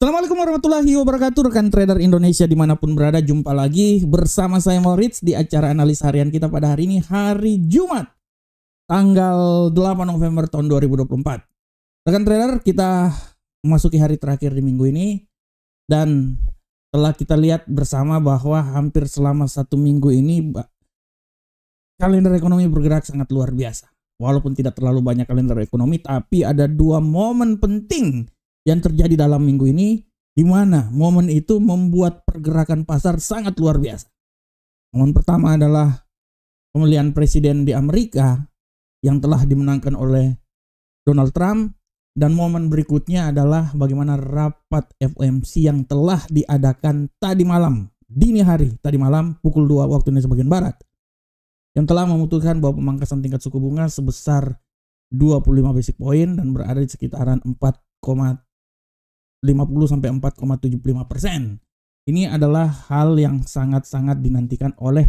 Assalamualaikum warahmatullahi wabarakatuh rekan trader Indonesia dimanapun berada jumpa lagi bersama saya Moritz di acara analis harian kita pada hari ini hari Jumat tanggal 8 November tahun 2024 rekan trader kita memasuki hari terakhir di minggu ini dan telah kita lihat bersama bahwa hampir selama satu minggu ini kalender ekonomi bergerak sangat luar biasa walaupun tidak terlalu banyak kalender ekonomi tapi ada dua momen penting yang terjadi dalam minggu ini di mana momen itu membuat pergerakan pasar sangat luar biasa. Momen pertama adalah pemilihan presiden di Amerika yang telah dimenangkan oleh Donald Trump dan momen berikutnya adalah bagaimana rapat FOMC yang telah diadakan tadi malam, dini hari tadi malam pukul 2 waktu Indonesia bagian barat yang telah memutuskan bahwa pemangkasan tingkat suku bunga sebesar 25 basis point dan berada di sekitaran 50 sampai 4,75 persen. Ini adalah hal yang sangat-sangat dinantikan oleh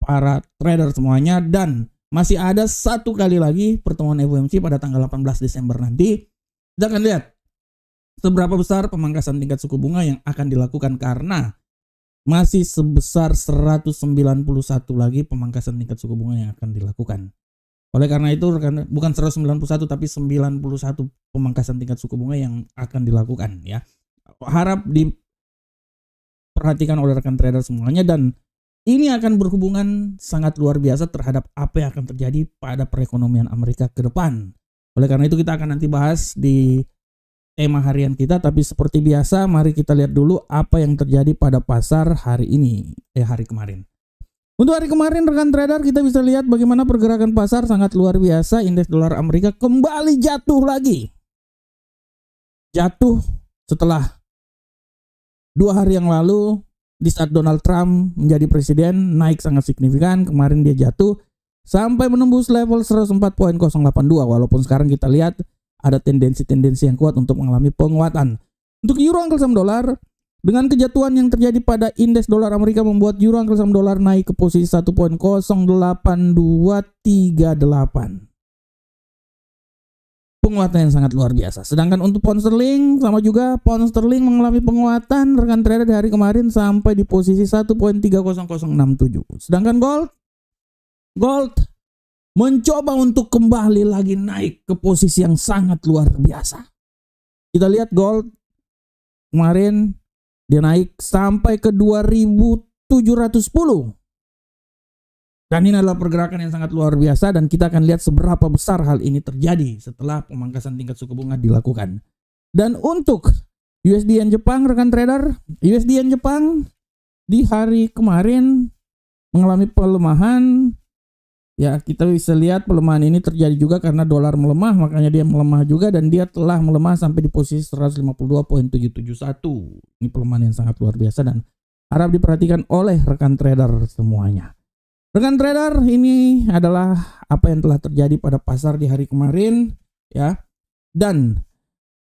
para trader semuanya dan masih ada satu kali lagi pertemuan FOMC pada tanggal 18 Desember nanti. Kita akan lihat seberapa besar pemangkasan tingkat suku bunga yang akan dilakukan karena masih sebesar 191 lagi pemangkasan tingkat suku bunga yang akan dilakukan. Oleh karena itu rekan bukan 191 tapi 91 pemangkasan tingkat suku bunga yang akan dilakukan ya. Harap diperhatikan oleh rekan trader semuanya dan ini akan berhubungan sangat luar biasa terhadap apa yang akan terjadi pada perekonomian Amerika ke depan. Oleh karena itu kita akan nanti bahas di tema harian kita tapi seperti biasa mari kita lihat dulu apa yang terjadi pada pasar hari ini eh hari kemarin. Untuk hari kemarin rekan trader kita bisa lihat bagaimana pergerakan pasar sangat luar biasa. Indeks dolar Amerika kembali jatuh lagi. Jatuh setelah dua hari yang lalu di saat Donald Trump menjadi presiden naik sangat signifikan. Kemarin dia jatuh sampai menembus level 104.082 walaupun sekarang kita lihat ada tendensi-tendensi yang kuat untuk mengalami penguatan. Untuk euro angkel sama dolar dengan kejatuhan yang terjadi pada indeks dolar Amerika membuat euro angka dolar naik ke posisi 1.08238. Penguatan yang sangat luar biasa. Sedangkan untuk pound sterling sama juga pound sterling mengalami penguatan rekan trader dari hari kemarin sampai di posisi 1.30067. Sedangkan gold gold mencoba untuk kembali lagi naik ke posisi yang sangat luar biasa. Kita lihat gold kemarin dia naik sampai ke 2710. Dan ini adalah pergerakan yang sangat luar biasa dan kita akan lihat seberapa besar hal ini terjadi setelah pemangkasan tingkat suku bunga dilakukan. Dan untuk USD yen Jepang rekan trader, USD yen Jepang di hari kemarin mengalami pelemahan Ya, kita bisa lihat pelemahan ini terjadi juga karena dolar melemah, makanya dia melemah juga dan dia telah melemah sampai di posisi 152.771. Ini pelemahan yang sangat luar biasa dan harap diperhatikan oleh rekan trader semuanya. Rekan trader, ini adalah apa yang telah terjadi pada pasar di hari kemarin, ya. Dan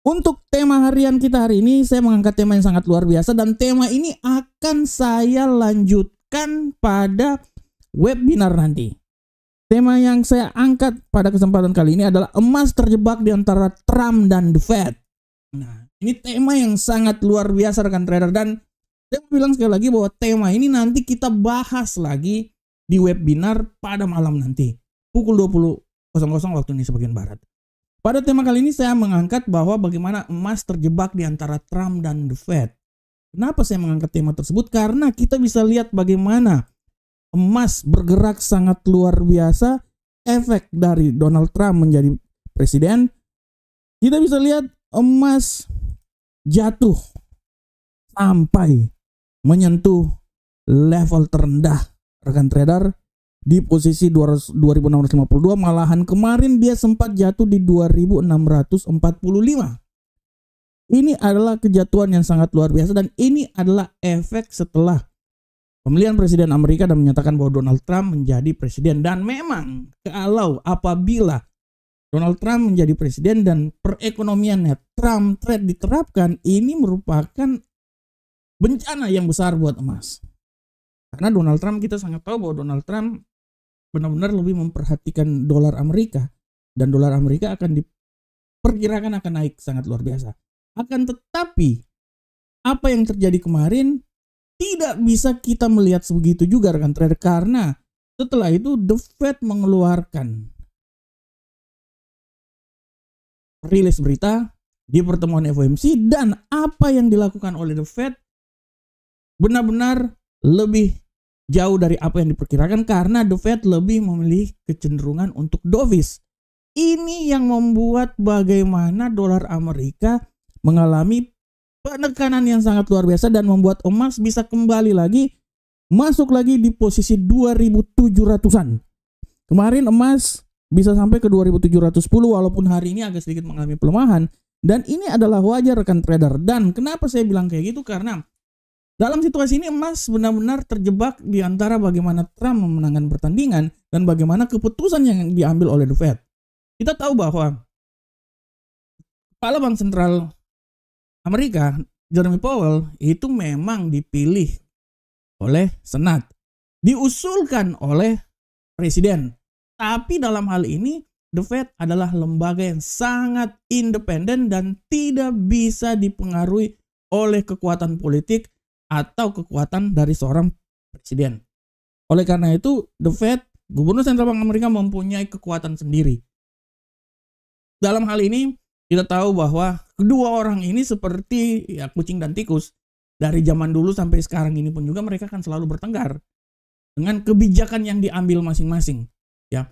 untuk tema harian kita hari ini, saya mengangkat tema yang sangat luar biasa dan tema ini akan saya lanjutkan pada webinar nanti. Tema yang saya angkat pada kesempatan kali ini adalah emas terjebak di antara Trump dan The Fed. Nah, ini tema yang sangat luar biasa rekan trader dan saya mau bilang sekali lagi bahwa tema ini nanti kita bahas lagi di webinar pada malam nanti pukul 20.00 waktu ini sebagian barat. Pada tema kali ini saya mengangkat bahwa bagaimana emas terjebak di antara Trump dan The Fed. Kenapa saya mengangkat tema tersebut? Karena kita bisa lihat bagaimana emas bergerak sangat luar biasa efek dari Donald Trump menjadi presiden kita bisa lihat emas jatuh sampai menyentuh level terendah rekan trader di posisi 2652 malahan kemarin dia sempat jatuh di 2645 ini adalah kejatuhan yang sangat luar biasa dan ini adalah efek setelah pemilihan presiden Amerika dan menyatakan bahwa Donald Trump menjadi presiden dan memang kalau apabila Donald Trump menjadi presiden dan perekonomiannya Trump trade diterapkan ini merupakan bencana yang besar buat emas. Karena Donald Trump kita sangat tahu bahwa Donald Trump benar-benar lebih memperhatikan dolar Amerika dan dolar Amerika akan diperkirakan akan naik sangat luar biasa. Akan tetapi apa yang terjadi kemarin tidak bisa kita melihat sebegitu juga rekan trader karena setelah itu The Fed mengeluarkan rilis berita di pertemuan FOMC dan apa yang dilakukan oleh The Fed benar-benar lebih jauh dari apa yang diperkirakan karena The Fed lebih memilih kecenderungan untuk dovish. Ini yang membuat bagaimana dolar Amerika mengalami penekanan yang sangat luar biasa dan membuat emas bisa kembali lagi masuk lagi di posisi 2700-an. Kemarin emas bisa sampai ke 2710 walaupun hari ini agak sedikit mengalami pelemahan dan ini adalah wajar rekan trader. Dan kenapa saya bilang kayak gitu karena dalam situasi ini emas benar-benar terjebak di antara bagaimana Trump memenangkan pertandingan dan bagaimana keputusan yang diambil oleh The Fed. Kita tahu bahwa kepala bank sentral Amerika, Jeremy Powell itu memang dipilih oleh Senat, diusulkan oleh Presiden. Tapi dalam hal ini The Fed adalah lembaga yang sangat independen dan tidak bisa dipengaruhi oleh kekuatan politik atau kekuatan dari seorang presiden. Oleh karena itu, The Fed, Gubernur Sentral Bank Amerika mempunyai kekuatan sendiri. Dalam hal ini, kita tahu bahwa kedua orang ini seperti ya kucing dan tikus. Dari zaman dulu sampai sekarang ini pun juga mereka akan selalu bertengkar dengan kebijakan yang diambil masing-masing. Ya.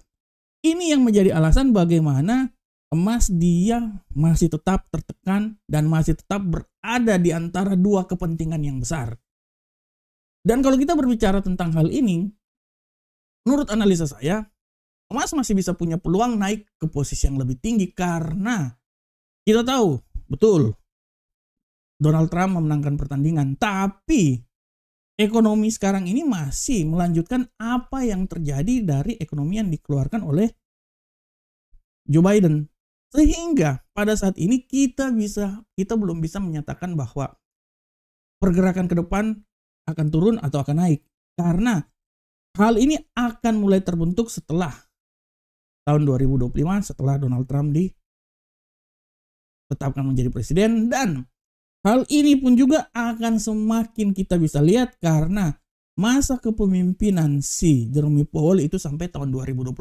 Ini yang menjadi alasan bagaimana emas dia masih tetap tertekan dan masih tetap berada di antara dua kepentingan yang besar. Dan kalau kita berbicara tentang hal ini, menurut analisa saya, emas masih bisa punya peluang naik ke posisi yang lebih tinggi karena kita tahu Betul. Donald Trump memenangkan pertandingan, tapi ekonomi sekarang ini masih melanjutkan apa yang terjadi dari ekonomi yang dikeluarkan oleh Joe Biden. Sehingga pada saat ini kita bisa kita belum bisa menyatakan bahwa pergerakan ke depan akan turun atau akan naik karena hal ini akan mulai terbentuk setelah tahun 2025 setelah Donald Trump di tetapkan menjadi presiden dan hal ini pun juga akan semakin kita bisa lihat karena masa kepemimpinan si Jeremy Powell itu sampai tahun 2026.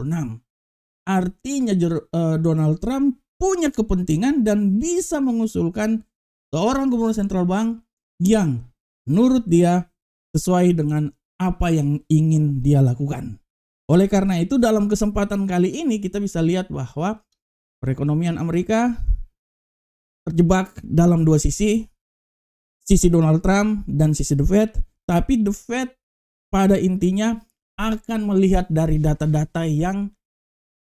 Artinya eh, Donald Trump punya kepentingan dan bisa mengusulkan seorang gubernur sentral bank yang menurut dia sesuai dengan apa yang ingin dia lakukan. Oleh karena itu dalam kesempatan kali ini kita bisa lihat bahwa perekonomian Amerika terjebak dalam dua sisi, sisi Donald Trump dan sisi The Fed, tapi The Fed pada intinya akan melihat dari data-data yang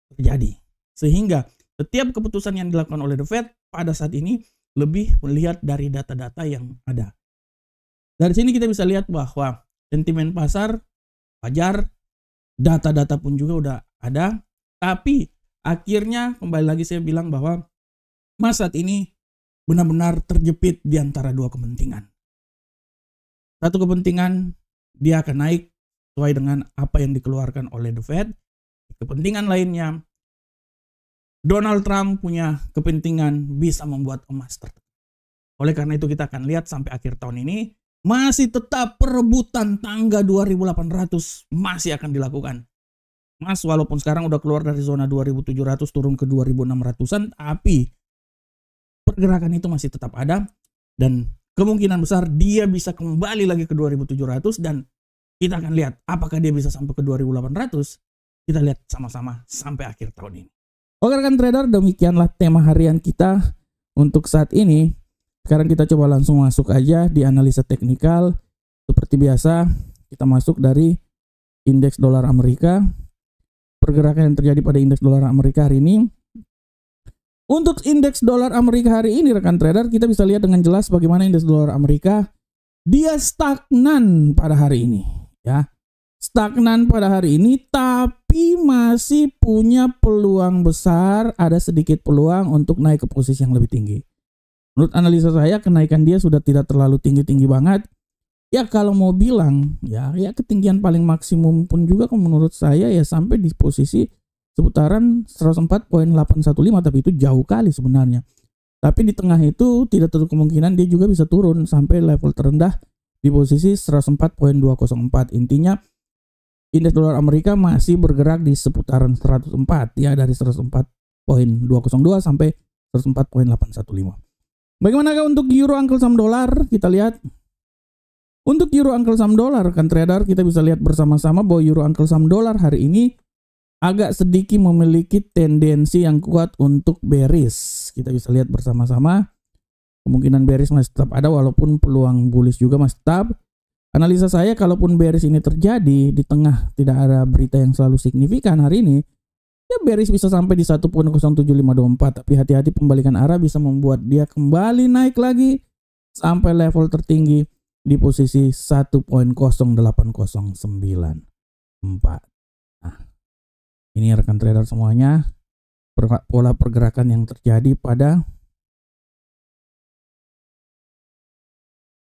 terjadi. Sehingga setiap keputusan yang dilakukan oleh The Fed pada saat ini lebih melihat dari data-data yang ada. Dari sini kita bisa lihat bahwa sentimen pasar wajar, data-data pun juga udah ada, tapi akhirnya kembali lagi saya bilang bahwa masa saat ini benar-benar terjepit di antara dua kepentingan. Satu kepentingan dia akan naik sesuai dengan apa yang dikeluarkan oleh The Fed. Kepentingan lainnya Donald Trump punya kepentingan bisa membuat emas tertekan. Oleh karena itu kita akan lihat sampai akhir tahun ini masih tetap perebutan tangga 2800 masih akan dilakukan. Mas walaupun sekarang udah keluar dari zona 2700 turun ke 2600-an tapi pergerakan itu masih tetap ada dan kemungkinan besar dia bisa kembali lagi ke 2700 dan kita akan lihat apakah dia bisa sampai ke 2800 kita lihat sama-sama sampai akhir tahun ini oke rekan trader demikianlah tema harian kita untuk saat ini sekarang kita coba langsung masuk aja di analisa teknikal seperti biasa kita masuk dari indeks dolar Amerika pergerakan yang terjadi pada indeks dolar Amerika hari ini untuk indeks dolar Amerika hari ini rekan trader kita bisa lihat dengan jelas bagaimana indeks dolar Amerika dia stagnan pada hari ini ya. Stagnan pada hari ini tapi masih punya peluang besar, ada sedikit peluang untuk naik ke posisi yang lebih tinggi. Menurut analisa saya kenaikan dia sudah tidak terlalu tinggi-tinggi banget. Ya kalau mau bilang ya ya ketinggian paling maksimum pun juga menurut saya ya sampai di posisi seputaran 104.815 tapi itu jauh kali sebenarnya. Tapi di tengah itu tidak tertutup kemungkinan dia juga bisa turun sampai level terendah di posisi 104.204. Intinya indeks dolar Amerika masih bergerak di seputaran 104 ya dari 104.202 sampai 104.815. Bagaimanakah untuk euro angkel sam dolar? Kita lihat. Untuk euro angkel sam dolar kan trader kita bisa lihat bersama-sama bahwa euro angkel sam dolar hari ini agak sedikit memiliki tendensi yang kuat untuk beris. Kita bisa lihat bersama-sama. Kemungkinan bearish masih tetap ada walaupun peluang bullish juga masih tetap. Analisa saya kalaupun beris ini terjadi di tengah tidak ada berita yang selalu signifikan hari ini, ya bearish bisa sampai di 1.07524 tapi hati-hati pembalikan arah bisa membuat dia kembali naik lagi sampai level tertinggi di posisi 1.08089. Nah, ini rekan trader semuanya pola pergerakan yang terjadi pada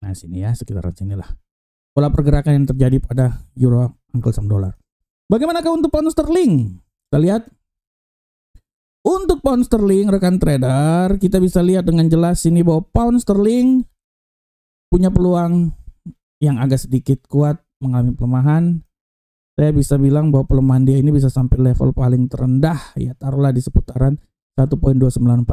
nah sini ya sekitaran lah pola pergerakan yang terjadi pada euro uncle sam dollar bagaimanakah untuk pound sterling kita lihat untuk pound sterling rekan trader kita bisa lihat dengan jelas sini bahwa pound sterling punya peluang yang agak sedikit kuat mengalami pelemahan saya bisa bilang bahwa pelemahan dia ini bisa sampai level paling terendah ya taruhlah di seputaran 1.29401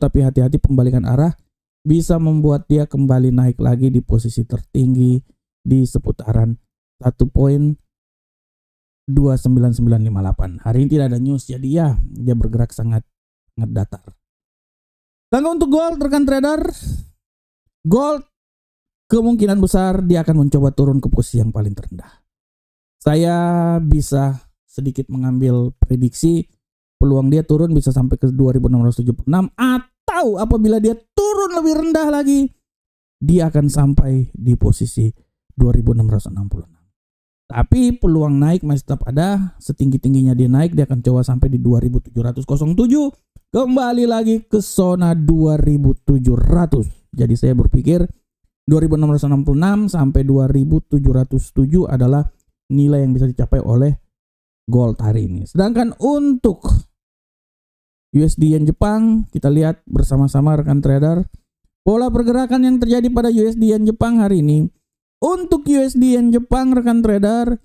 tapi hati-hati pembalikan arah bisa membuat dia kembali naik lagi di posisi tertinggi di seputaran 1.29958. Hari ini tidak ada news jadi ya dia bergerak sangat sangat datar. Langkah untuk gold rekan trader gold kemungkinan besar dia akan mencoba turun ke posisi yang paling terendah saya bisa sedikit mengambil prediksi peluang dia turun bisa sampai ke 2676 atau apabila dia turun lebih rendah lagi dia akan sampai di posisi 2666. Tapi peluang naik masih tetap ada, setinggi-tingginya dia naik dia akan coba sampai di 2707. Kembali lagi ke zona 2700. Jadi saya berpikir 2666 sampai 2707 adalah nilai yang bisa dicapai oleh gold hari ini. Sedangkan untuk USD Yen Jepang, kita lihat bersama-sama rekan trader, pola pergerakan yang terjadi pada USD Yen Jepang hari ini. Untuk USD Yen Jepang rekan trader,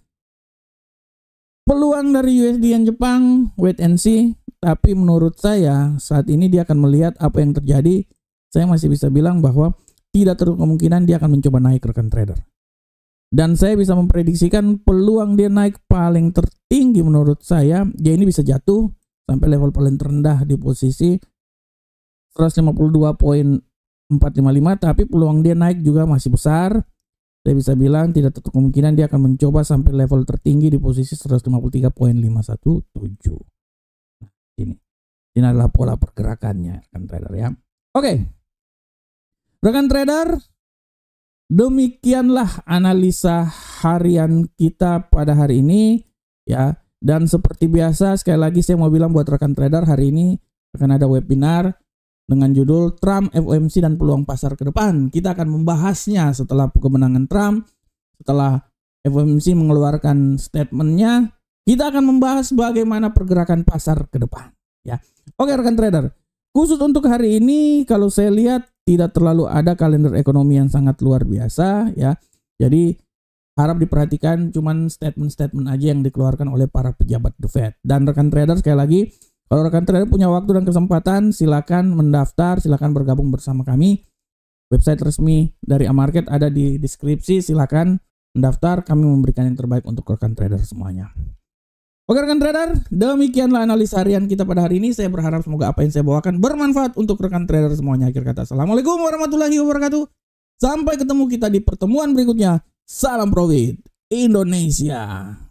peluang dari USD Yen Jepang wait and see, tapi menurut saya saat ini dia akan melihat apa yang terjadi. Saya masih bisa bilang bahwa tidak terlalu kemungkinan dia akan mencoba naik rekan trader dan saya bisa memprediksikan peluang dia naik paling tertinggi menurut saya dia ya, ini bisa jatuh sampai level paling terendah di posisi 152.455 tapi peluang dia naik juga masih besar saya bisa bilang tidak tertutup kemungkinan dia akan mencoba sampai level tertinggi di posisi 153.517 nah, ini ini adalah pola pergerakannya rekan trader ya oke okay. rekan trader Demikianlah analisa harian kita pada hari ini ya. Dan seperti biasa sekali lagi saya mau bilang buat rekan trader hari ini akan ada webinar dengan judul Trump FOMC dan peluang pasar ke depan. Kita akan membahasnya setelah kemenangan Trump, setelah FOMC mengeluarkan statementnya, kita akan membahas bagaimana pergerakan pasar ke depan. Ya, oke rekan trader. Khusus untuk hari ini, kalau saya lihat tidak terlalu ada kalender ekonomi yang sangat luar biasa ya. Jadi harap diperhatikan cuman statement-statement aja yang dikeluarkan oleh para pejabat The Fed. Dan rekan trader sekali lagi, kalau rekan trader punya waktu dan kesempatan silakan mendaftar, silakan bergabung bersama kami. Website resmi dari Amarket ada di deskripsi, silakan mendaftar, kami memberikan yang terbaik untuk rekan trader semuanya. Oke rekan trader, demikianlah analisa harian kita pada hari ini. Saya berharap semoga apa yang saya bawakan bermanfaat untuk rekan trader semuanya. Akhir kata, Assalamualaikum warahmatullahi wabarakatuh. Sampai ketemu kita di pertemuan berikutnya. Salam profit Indonesia.